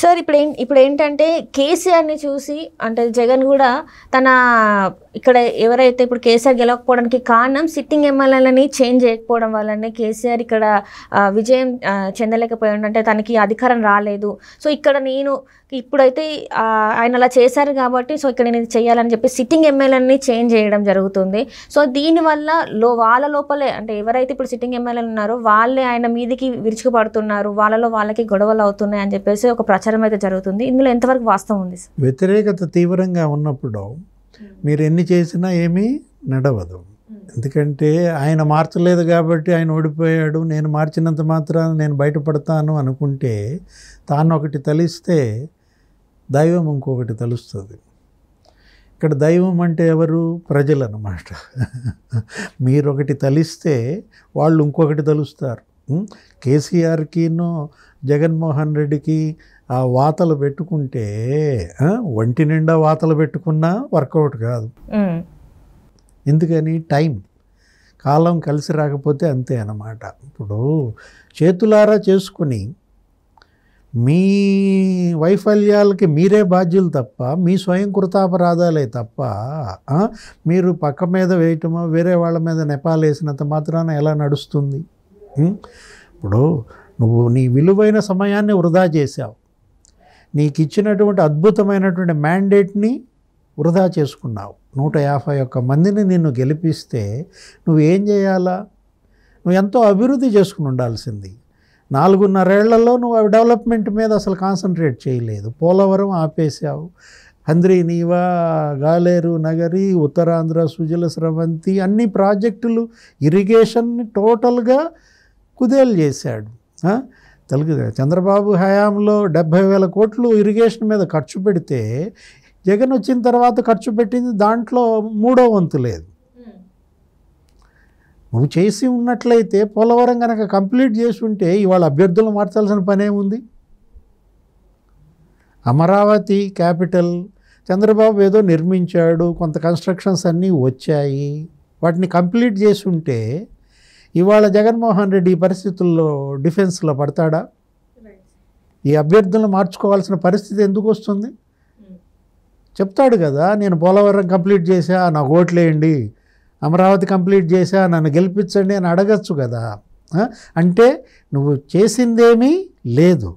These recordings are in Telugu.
సార్ ఇప్పుడు ఏం ఇప్పుడు ఏంటంటే కేసీఆర్ని చూసి అంటే జగన్ కూడా తన ఇక్కడ ఎవరైతే ఇప్పుడు కేసీఆర్ గెలవకపోవడానికి కారణం సిట్టింగ్ ఎమ్మెల్యేలని చేంజ్ చేయకపోవడం వల్లనే కేసీఆర్ ఇక్కడ విజయం చెందలేకపోయాడు అంటే తనకి అధికారం రాలేదు సో ఇక్కడ నేను ఇప్పుడైతే ఆయన అలా చేశారు కాబట్టి సో ఇక్కడ నేను చేయాలని చెప్పి సిట్టింగ్ ఎమ్మెల్యేని చేంజ్ చేయడం జరుగుతుంది సో దీనివల్ల లో వాళ్ళ లోపలే అంటే ఎవరైతే ఇప్పుడు సిట్టింగ్ ఎమ్మెల్యేలు ఉన్నారో వాళ్ళే ఆయన మీదికి విరుచుకుపడుతున్నారు వాళ్ళలో వాళ్ళకి గొడవలు అవుతున్నాయి అని చెప్పేసి ఒక ప్రచారం అయితే జరుగుతుంది ఇందులో ఎంతవరకు వాస్తవం ఉంది వ్యతిరేకత తీవ్రంగా ఉన్నప్పుడు మీరు ఎన్ని చేసినా ఏమీ నడవదు ఎందుకంటే ఆయన మార్చలేదు కాబట్టి ఆయన ఓడిపోయాడు నేను మార్చినంత మాత్రాన నేను బయటపడతాను అనుకుంటే తాను ఒకటి తలిస్తే దైవం ఇంకొకటి తెలుస్తుంది ఇక్కడ దైవం అంటే ఎవరు ప్రజలు అన్నమాట ఒకటి తలిస్తే వాళ్ళు ఇంకొకటి తలుస్తారు కేసీఆర్కినో జగన్మోహన్ రెడ్డికి ఆ వాతలు పెట్టుకుంటే ఒంటి నిండా వాతలు పెట్టుకున్నా వర్కౌట్ కాదు ఎందుకని టైం కాలం కలిసి రాకపోతే అంతే అన్నమాట ఇప్పుడు చేతులారా చేసుకుని మీ వైఫల్యాలకి మీరే బాధ్యులు తప్ప మీ స్వయం కృతాపరాధాలే తప్ప మీరు పక్క మీద వేయటమో వేరే వాళ్ళ మీద నెపాలేసినంత మాత్రాన ఎలా నడుస్తుంది ఇప్పుడు నువ్వు నీ విలువైన సమయాన్ని వృధా చేశావు నీకు ఇచ్చినటువంటి అద్భుతమైనటువంటి మ్యాండేట్ని వృధా చేసుకున్నావు నూట యాభై ఒక్క మందిని నిన్ను గెలిపిస్తే నువ్వేం చేయాలా నువ్వు ఎంతో అభివృద్ధి చేసుకుని ఉండాల్సింది నాలుగున్నరేళ్లలో నువ్వు అవి డెవలప్మెంట్ మీద అసలు కాన్సన్ట్రేట్ చేయలేదు పోలవరం ఆపేశావు హంద్రి నీవా గాలేరు నగరి ఉత్తరాంధ్ర సుజల స్రవంతి అన్ని ప్రాజెక్టులు ఇరిగేషన్ని టోటల్గా కుదేలు చేశాడు తెలుగు చంద్రబాబు హయాంలో డెబ్భై వేల కోట్లు ఇరిగేషన్ మీద ఖర్చు పెడితే జగన్ వచ్చిన తర్వాత ఖర్చు పెట్టింది దాంట్లో మూడో వంతు లేదు నువ్వు చేసి ఉన్నట్లయితే పోలవరం కనుక కంప్లీట్ చేసి ఉంటే ఇవాళ అభ్యర్థులు మార్చాల్సిన పనే ఉంది అమరావతి క్యాపిటల్ చంద్రబాబు ఏదో నిర్మించాడు కొంత కన్స్ట్రక్షన్స్ అన్నీ వచ్చాయి వాటిని కంప్లీట్ చేసి ఉంటే ఇవాళ జగన్మోహన్ రెడ్డి ఈ పరిస్థితుల్లో డిఫెన్స్లో పడతాడా ఈ అభ్యర్థులను మార్చుకోవాల్సిన పరిస్థితి ఎందుకు వస్తుంది చెప్తాడు కదా నేను పోలవరం కంప్లీట్ చేసా నాకు ఓట్లేయండి అమరావతి కంప్లీట్ చేసా నన్ను గెలిపించండి అని అడగచ్చు కదా అంటే నువ్వు చేసిందేమీ లేదు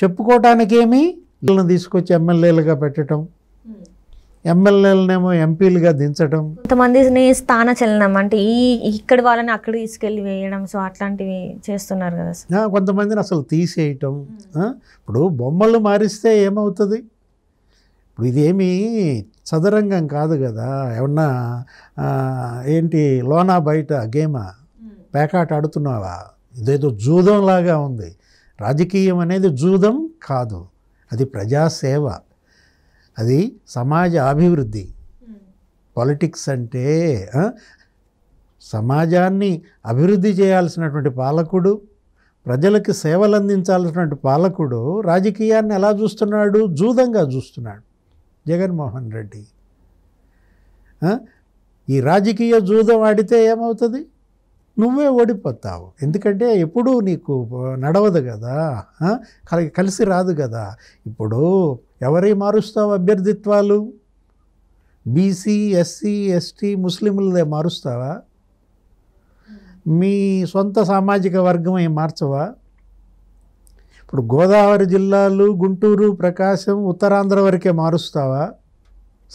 చెప్పుకోవటానికి చెప్పుకోవటానికేమీ తీసుకొచ్చి ఎమ్మెల్యేలుగా పెట్టడం ఎమ్మెల్యేలనేమో ఎంపీలుగా దించడం కొంతమందిని స్థాన చలనం అంటే ఈ ఇక్కడ వాళ్ళని అక్కడ తీసుకెళ్ళి వేయడం సో అట్లాంటివి చేస్తున్నారు కదా కొంతమందిని అసలు తీసేయటం ఇప్పుడు బొమ్మలు మారిస్తే ఏమవుతుంది ఇప్పుడు ఇదేమీ చదరంగం కాదు కదా ఏమన్నా ఏంటి లోనా బయట గేమా పేకాట ఆడుతున్నావా ఇదేదో జూదంలాగా ఉంది రాజకీయం అనేది జూదం కాదు అది ప్రజాసేవ అది సమాజ అభివృద్ధి పాలిటిక్స్ అంటే సమాజాన్ని అభివృద్ధి చేయాల్సినటువంటి పాలకుడు ప్రజలకి సేవలు అందించాల్సినటువంటి పాలకుడు రాజకీయాన్ని ఎలా చూస్తున్నాడు జూదంగా చూస్తున్నాడు జగన్మోహన్ రెడ్డి ఈ రాజకీయ జూదం ఆడితే ఏమవుతుంది నువ్వే ఓడిపోతావు ఎందుకంటే ఎప్పుడూ నీకు నడవదు కదా కలిసి రాదు కదా ఇప్పుడు ఎవరి మారుస్తావు అభ్యర్థిత్వాలు బీసీ ఎస్సీ ఎస్టీ ముస్లింలదే మారుస్తావా మీ సొంత సామాజిక వర్గం మార్చవా ఇప్పుడు గోదావరి జిల్లాలు గుంటూరు ప్రకాశం ఉత్తరాంధ్ర వరకే మారుస్తావా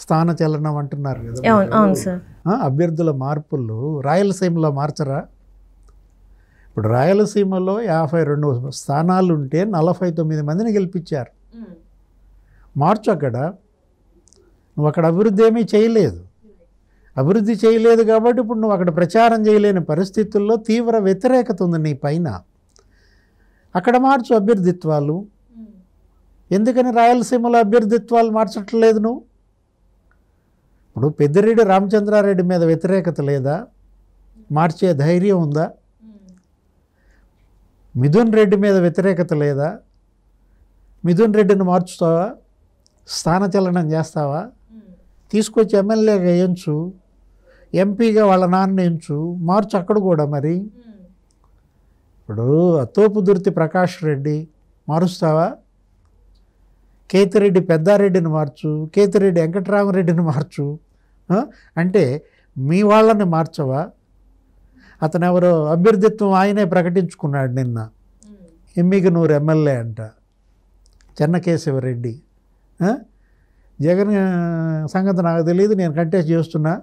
స్థాన చలనం అంటున్నారు కదా అభ్యర్థుల మార్పులు రాయలసీమలో మార్చరా ఇప్పుడు రాయలసీమలో యాభై రెండు స్థానాలు ఉంటే నలభై తొమ్మిది మందిని గెలిపించారు మార్చు అక్కడ నువ్వు అక్కడ అభివృద్ధి ఏమీ చేయలేదు అభివృద్ధి చేయలేదు కాబట్టి ఇప్పుడు నువ్వు అక్కడ ప్రచారం చేయలేని పరిస్థితుల్లో తీవ్ర వ్యతిరేకత ఉంది నీ పైన అక్కడ మార్చు అభ్యర్థిత్వాలు ఎందుకని రాయలసీమలో అభ్యర్థిత్వాలు మార్చట్లేదు నువ్వు ఇప్పుడు పెద్దిరెడ్డి రామచంద్రారెడ్డి మీద వ్యతిరేకత లేదా మార్చే ధైర్యం ఉందా మిథున్ రెడ్డి మీద వ్యతిరేకత లేదా మిథున్ రెడ్డిని మార్చుతావా స్థానచలనం చేస్తావా తీసుకొచ్చి ఎమ్మెల్యేగా ఎంచు ఎంపీగా వాళ్ళ నాన్న ఎంచు మార్చు అక్కడ కూడా మరి ఇప్పుడు అతోపు దుర్తి ప్రకాష్ రెడ్డి మారుస్తావా కేతిరెడ్డి పెద్దారెడ్డిని మార్చు కేతిరెడ్డి వెంకటరామరెడ్డిని మార్చు అంటే మీ వాళ్ళని మార్చవా అతను ఎవరో అభ్యర్థిత్వం ఆయనే ప్రకటించుకున్నాడు నిన్న ఎమ్మికి నూరు ఎమ్మెల్యే అంట చెన్నకేశవరెడ్డి జగన్ సంగతి నాకు తెలియదు నేను కంటెస్ట్ చేస్తున్నా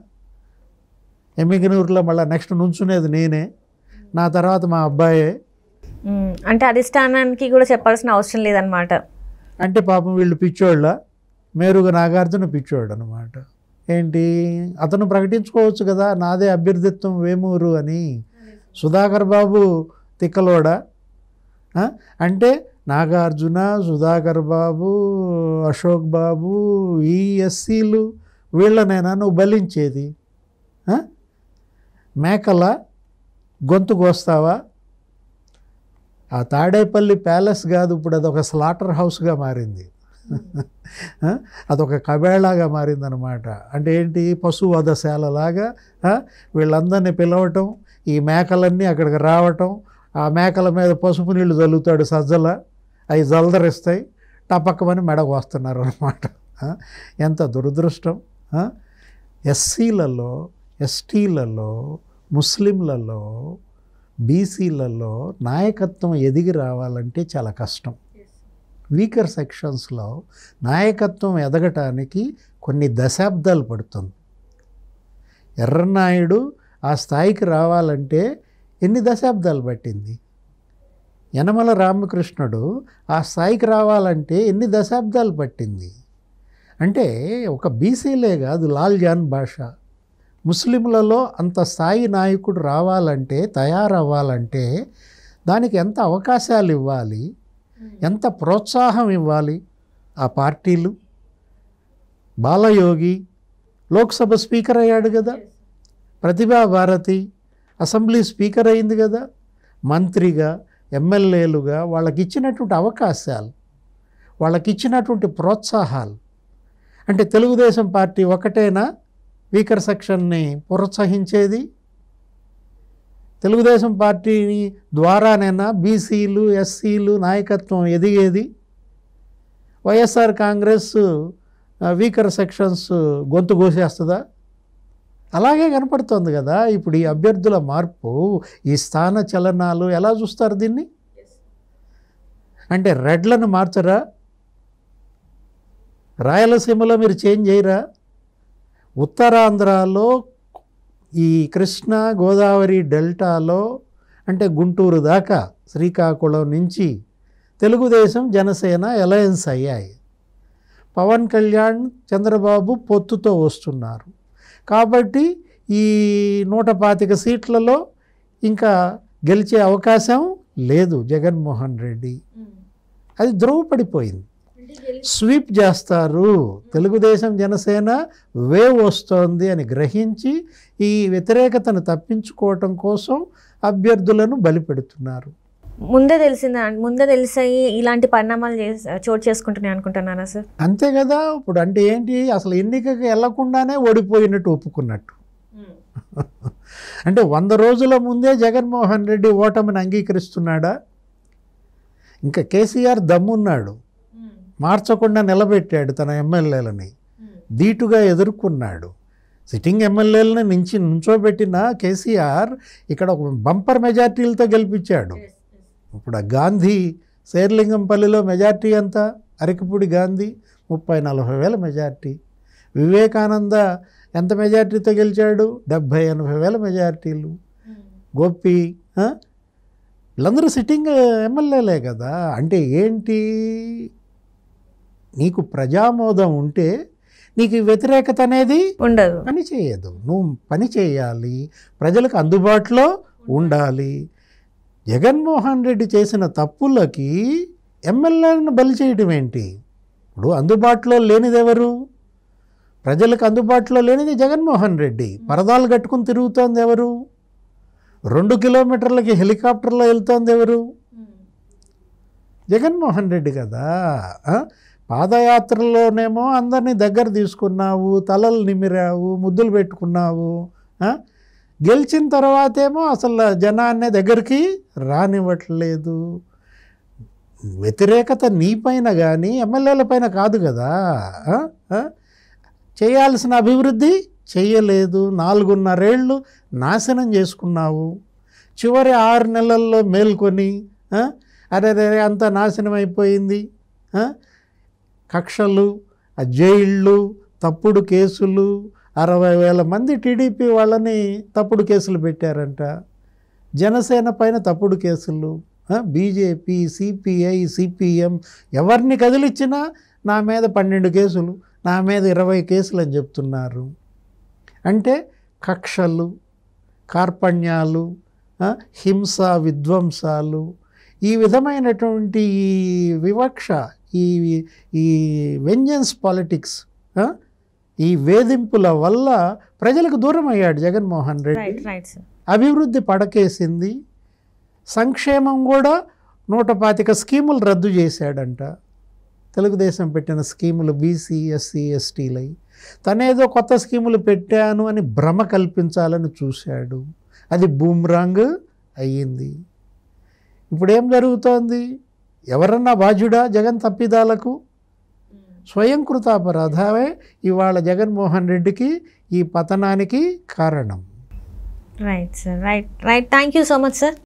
నూరులో మళ్ళీ నెక్స్ట్ నుంచునేది నేనే నా తర్వాత మా అబ్బాయే అంటే అధిష్టానానికి కూడా చెప్పాల్సిన అవసరం లేదనమాట అంటే పాపం వీళ్ళు పిచ్చోళ్ళ మేరుగా నాగార్జున పిచ్చోడు అనమాట ఏంటి అతను ప్రకటించుకోవచ్చు కదా నాదే అభ్యర్థిత్వం వేమూరు అని సుధాకర్ బాబు తిక్కలోడ అంటే నాగార్జున సుధాకర్ బాబు అశోక్ బాబు ఈ ఎస్సీలు వీళ్ళనైనా నువ్వు బలించేది మేకల గొంతు కోస్తావా ఆ తాడేపల్లి ప్యాలెస్ కాదు ఇప్పుడు అదొక స్లాటర్ హౌస్గా మారింది అదొక కబేళాగా అనమాట అంటే ఏంటి వధశాలలాగా వీళ్ళందరినీ పిలవటం ఈ మేకలన్నీ అక్కడికి రావటం ఆ మేకల మీద పసుపు నీళ్లు జల్లుతాడు సజ్జల అవి జల్దరిస్తాయి టపక్కమని మెడకు వస్తున్నారు అనమాట ఎంత దురదృష్టం ఎస్సీలలో ఎస్టీలలో ముస్లింలలో బీసీలలో నాయకత్వం ఎదిగి రావాలంటే చాలా కష్టం వీకర్ సెక్షన్స్లో నాయకత్వం ఎదగటానికి కొన్ని దశాబ్దాలు పడుతుంది ఎర్రనాయుడు ఆ స్థాయికి రావాలంటే ఎన్ని దశాబ్దాలు పట్టింది యనమల రామకృష్ణుడు ఆ స్థాయికి రావాలంటే ఎన్ని దశాబ్దాలు పట్టింది అంటే ఒక బీసీలే కాదు లాల్ జాన్ భాష ముస్లింలలో అంత స్థాయి నాయకుడు రావాలంటే తయారవ్వాలంటే దానికి ఎంత అవకాశాలు ఇవ్వాలి ఎంత ప్రోత్సాహం ఇవ్వాలి ఆ పార్టీలు బాలయోగి లోక్సభ స్పీకర్ అయ్యాడు కదా ప్రతిభా భారతి అసెంబ్లీ స్పీకర్ అయింది కదా మంత్రిగా ఎమ్మెల్యేలుగా వాళ్ళకి ఇచ్చినటువంటి అవకాశాలు వాళ్ళకి ఇచ్చినటువంటి ప్రోత్సాహాలు అంటే తెలుగుదేశం పార్టీ ఒకటేనా వీకర్ సెక్షన్ని ప్రోత్సహించేది తెలుగుదేశం పార్టీని ద్వారానైనా బీసీలు ఎస్సీలు నాయకత్వం ఎదిగేది వైఎస్ఆర్ కాంగ్రెస్ వీకర్ సెక్షన్స్ గొంతు కోసేస్తుందా అలాగే కనపడుతోంది కదా ఇప్పుడు ఈ అభ్యర్థుల మార్పు ఈ స్థాన చలనాలు ఎలా చూస్తారు దీన్ని అంటే రెడ్లను మార్చరా రాయలసీమలో మీరు చేంజ్ చేయరా ఉత్తరాంధ్రలో ఈ కృష్ణా గోదావరి డెల్టాలో అంటే గుంటూరు దాకా శ్రీకాకుళం నుంచి తెలుగుదేశం జనసేన అలయన్స్ అయ్యాయి పవన్ కళ్యాణ్ చంద్రబాబు పొత్తుతో వస్తున్నారు కాబట్టి ఈ నూట పాతిక సీట్లలో ఇంకా గెలిచే అవకాశం లేదు జగన్మోహన్ రెడ్డి అది ద్రోవపడిపోయింది స్వీప్ చేస్తారు తెలుగుదేశం జనసేన వేవ్ వస్తోంది అని గ్రహించి ఈ వ్యతిరేకతను తప్పించుకోవటం కోసం అభ్యర్థులను బలిపెడుతున్నారు ముందే తెలిసిందా ముందే తెలిసాయి ఇలాంటి పరిణామాలు చోటు చేసుకుంటున్నాయి అనుకుంటున్నారా సార్ అంతే కదా ఇప్పుడు అంటే ఏంటి అసలు ఎన్నికకు వెళ్లకుండానే ఓడిపోయినట్టు ఒప్పుకున్నట్టు అంటే వంద రోజుల ముందే జగన్మోహన్ రెడ్డి ఓటమిని అంగీకరిస్తున్నాడా ఇంకా కేసీఆర్ దమ్మున్నాడు మార్చకుండా నిలబెట్టాడు తన ఎమ్మెల్యేలని hmm. ధీటుగా ఎదుర్కొన్నాడు సిట్టింగ్ ఎమ్మెల్యేలను నుంచి నుంచోబెట్టిన కేసీఆర్ ఇక్కడ ఒక బంపర్ మెజార్టీలతో గెలిపించాడు ఇప్పుడు గాంధీ శేర్లింగంపల్లిలో మెజార్టీ ఎంత అరకిపూడి గాంధీ ముప్పై నలభై వేల మెజార్టీ వివేకానంద ఎంత మెజార్టీతో గెలిచాడు డెబ్భై ఎనభై వేల మెజార్టీలు hmm. గోపి వీళ్ళందరూ సిట్టింగ్ ఎమ్మెల్యేలే కదా అంటే ఏంటి నీకు ప్రజామోదం ఉంటే నీకు వ్యతిరేకత అనేది ఉండదు పని చేయదు నువ్వు పని చేయాలి ప్రజలకు అందుబాటులో ఉండాలి జగన్మోహన్ రెడ్డి చేసిన తప్పులకి ఎమ్మెల్యేలను బలి చేయడం ఏంటి ఇప్పుడు అందుబాటులో ఎవరు ప్రజలకు అందుబాటులో లేనిది జగన్మోహన్ రెడ్డి పరదాలు కట్టుకుని తిరుగుతోంది ఎవరు రెండు కిలోమీటర్లకి హెలికాప్టర్లో వెళ్తోంది ఎవరు జగన్మోహన్ రెడ్డి కదా పాదయాత్రలోనేమో అందరినీ దగ్గర తీసుకున్నావు తలలు నిమిరావు ముద్దులు పెట్టుకున్నావు గెలిచిన తర్వాతేమో అసలు జనాన్ని దగ్గరికి రానివ్వట్లేదు వ్యతిరేకత నీపైన కానీ ఎమ్మెల్యేల పైన కాదు కదా చేయాల్సిన అభివృద్ధి చేయలేదు నాలుగున్నరేళ్ళు నాశనం చేసుకున్నావు చివరి ఆరు నెలల్లో మేల్కొని అరే అంత నాశనం అయిపోయింది కక్షలు జైళ్ళు తప్పుడు కేసులు అరవై వేల మంది టీడీపీ వాళ్ళని తప్పుడు కేసులు పెట్టారంట జనసేన పైన తప్పుడు కేసులు బీజేపీ సిపిఐ సిపిఎం ఎవరిని కదిలిచ్చినా నా మీద పన్నెండు కేసులు నా మీద ఇరవై కేసులు అని చెప్తున్నారు అంటే కక్షలు కార్పణ్యాలు హింస విధ్వంసాలు ఈ విధమైనటువంటి ఈ వివక్ష ఈ ఈ వెంజన్స్ పాలిటిక్స్ ఈ వేధింపుల వల్ల ప్రజలకు దూరం అయ్యాడు జగన్మోహన్ రెడ్డి అభివృద్ధి పడకేసింది సంక్షేమం కూడా నూట పాతిక స్కీములు రద్దు చేశాడంట తెలుగుదేశం పెట్టిన స్కీములు బీసీ ఎస్సీ ఎస్టీలై తనేదో కొత్త స్కీములు పెట్టాను అని భ్రమ కల్పించాలని చూశాడు అది బూమ్రాంగ్ అయ్యింది ఇప్పుడు ఏం జరుగుతోంది ఎవరన్నా బాధ్యుడా జగన్ తప్పిదాలకు స్వయంకృతాపరాధమే ఇవాళ జగన్మోహన్ రెడ్డికి ఈ పతనానికి కారణం right sir right right thank you so much sir